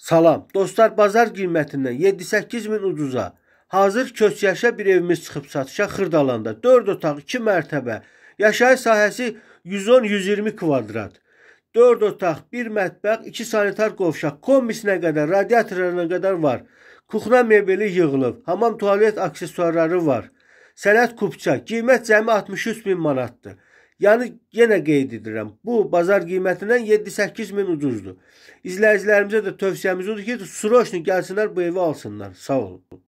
Salam. Dostlar, bazar qiymətindən 7-8 min ucuza hazır köçyəşə bir evimiz çıxıb satışa Xırdalanda. 4 otaq, 2 mərtəbə. Yaşayış sahəsi 110-120 kvadrat. 4 otaq, 1 mətbəx, 2 sanitar qovşaq, komisinə qədər, radiatorlarına qədər var. Kuxna mebeli yığılıb, hamam tualet aksesuarları var. Sənət kupça, qiymət cəmi 63 min manatdır. Yəni yenə qeyd edirəm, bu bazar qiymətindən 7-8 min ucuzdur. İzləyicilərimizə də tövsiyəmiz odur ki, sroşni gəlsinlər bu evi alsınlar. Sağ olun.